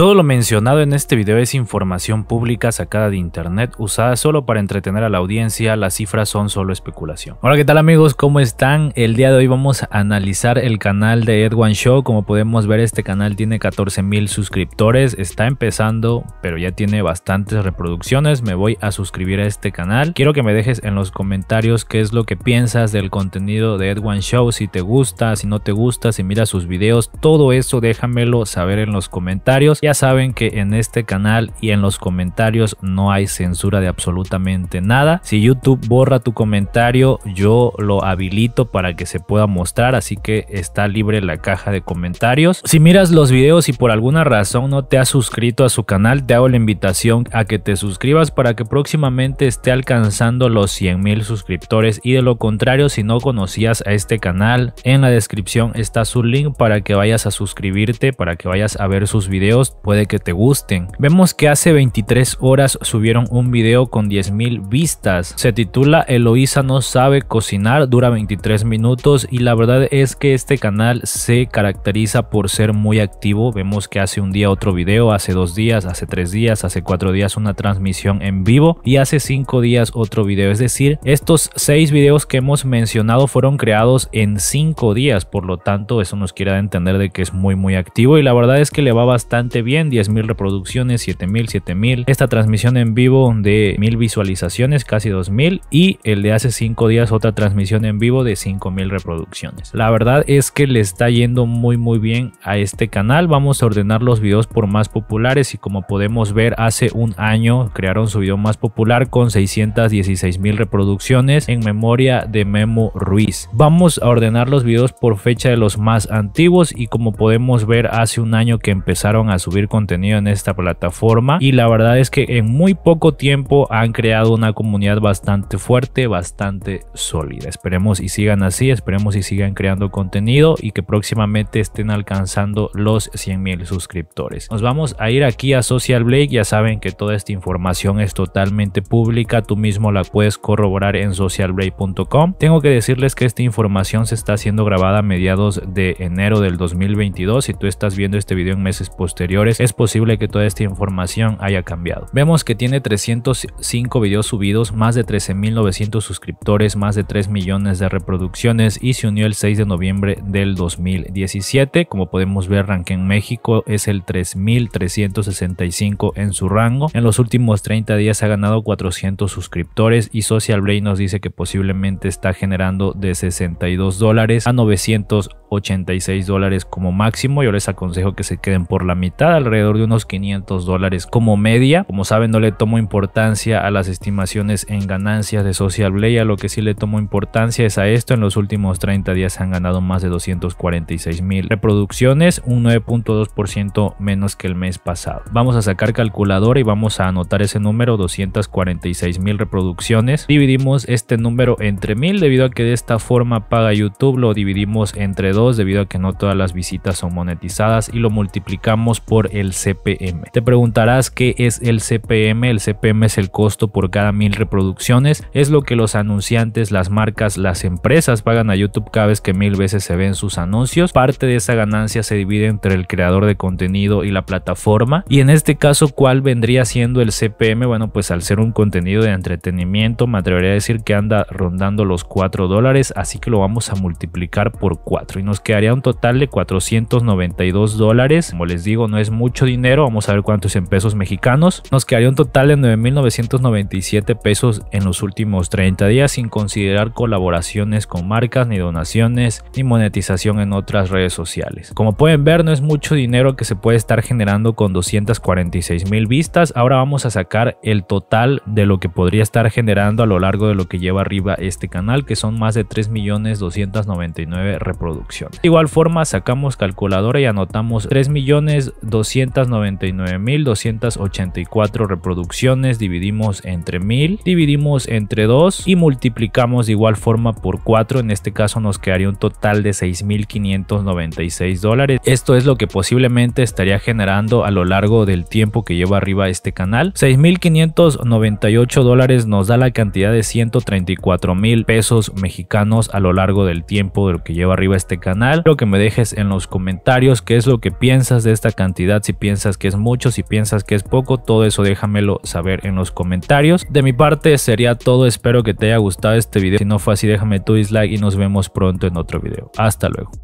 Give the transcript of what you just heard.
Todo lo mencionado en este video es información pública sacada de internet usada solo para entretener a la audiencia, las cifras son solo especulación. Hola, ¿qué tal amigos? ¿Cómo están? El día de hoy vamos a analizar el canal de Edwan Show. Como podemos ver, este canal tiene 14 mil suscriptores, está empezando, pero ya tiene bastantes reproducciones. Me voy a suscribir a este canal. Quiero que me dejes en los comentarios qué es lo que piensas del contenido de one Show, si te gusta, si no te gusta, si miras sus videos, todo eso déjamelo saber en los comentarios saben que en este canal y en los comentarios no hay censura de absolutamente nada. Si YouTube borra tu comentario, yo lo habilito para que se pueda mostrar, así que está libre la caja de comentarios. Si miras los videos y por alguna razón no te has suscrito a su canal, te hago la invitación a que te suscribas para que próximamente esté alcanzando los 100 mil suscriptores y de lo contrario, si no conocías a este canal, en la descripción está su link para que vayas a suscribirte, para que vayas a ver sus videos puede que te gusten. Vemos que hace 23 horas subieron un video con 10.000 vistas. Se titula eloísa no sabe cocinar, dura 23 minutos y la verdad es que este canal se caracteriza por ser muy activo. Vemos que hace un día otro video, hace dos días, hace tres días, hace cuatro días una transmisión en vivo y hace cinco días otro video. Es decir, estos seis videos que hemos mencionado fueron creados en cinco días, por lo tanto eso nos quiere entender de que es muy muy activo y la verdad es que le va bastante bien bien, 10.000 reproducciones, 7.000, 7.000. Esta transmisión en vivo de mil visualizaciones, casi 2.000. Y el de hace 5 días otra transmisión en vivo de 5.000 reproducciones. La verdad es que le está yendo muy muy bien a este canal. Vamos a ordenar los videos por más populares y como podemos ver hace un año crearon su video más popular con 616 mil reproducciones en memoria de Memo Ruiz. Vamos a ordenar los videos por fecha de los más antiguos y como podemos ver hace un año que empezaron a contenido en esta plataforma y la verdad es que en muy poco tiempo han creado una comunidad bastante fuerte, bastante sólida. Esperemos y sigan así, esperemos y sigan creando contenido y que próximamente estén alcanzando los 100 mil suscriptores. Nos vamos a ir aquí a Social Blake, ya saben que toda esta información es totalmente pública, tú mismo la puedes corroborar en socialblade.com. Tengo que decirles que esta información se está haciendo grabada a mediados de enero del 2022, si tú estás viendo este video en meses posteriores es posible que toda esta información haya cambiado. Vemos que tiene 305 videos subidos, más de 13.900 suscriptores, más de 3 millones de reproducciones y se unió el 6 de noviembre del 2017. Como podemos ver, ranking en México es el 3.365 en su rango. En los últimos 30 días ha ganado 400 suscriptores y Social Blade nos dice que posiblemente está generando de 62 dólares a 900 86 dólares como máximo. Yo les aconsejo que se queden por la mitad, alrededor de unos 500 dólares como media. Como saben, no le tomo importancia a las estimaciones en ganancias de Social Blade. A lo que sí le tomo importancia es a esto. En los últimos 30 días se han ganado más de 246 mil reproducciones, un 9.2% menos que el mes pasado. Vamos a sacar calculadora y vamos a anotar ese número, 246 mil reproducciones. Dividimos este número entre mil debido a que de esta forma paga YouTube, lo dividimos entre dos debido a que no todas las visitas son monetizadas y lo multiplicamos por el CPM. Te preguntarás qué es el CPM. El CPM es el costo por cada mil reproducciones. Es lo que los anunciantes, las marcas, las empresas pagan a YouTube cada vez que mil veces se ven sus anuncios. Parte de esa ganancia se divide entre el creador de contenido y la plataforma. Y en este caso, ¿cuál vendría siendo el CPM? Bueno, pues al ser un contenido de entretenimiento, me atrevería a decir que anda rondando los 4 dólares, así que lo vamos a multiplicar por 4 nos quedaría un total de 492 dólares. Como les digo, no es mucho dinero, vamos a ver cuánto es en pesos mexicanos. Nos quedaría un total de 9.997 pesos en los últimos 30 días sin considerar colaboraciones con marcas, ni donaciones, ni monetización en otras redes sociales. Como pueden ver, no es mucho dinero que se puede estar generando con 246 mil vistas. Ahora vamos a sacar el total de lo que podría estar generando a lo largo de lo que lleva arriba este canal, que son más de 3.299 reproducciones. De igual forma sacamos calculadora y anotamos 3.299.284 reproducciones, dividimos entre 1000, dividimos entre 2 y multiplicamos de igual forma por 4, en este caso nos quedaría un total de 6.596 dólares. Esto es lo que posiblemente estaría generando a lo largo del tiempo que lleva arriba este canal. 6.598 dólares nos da la cantidad de 134 mil pesos mexicanos a lo largo del tiempo de lo que lleva arriba este canal canal. Quiero que me dejes en los comentarios qué es lo que piensas de esta cantidad, si piensas que es mucho, si piensas que es poco, todo eso déjamelo saber en los comentarios. De mi parte sería todo, espero que te haya gustado este video. Si no fue así, déjame tu dislike y nos vemos pronto en otro video. Hasta luego.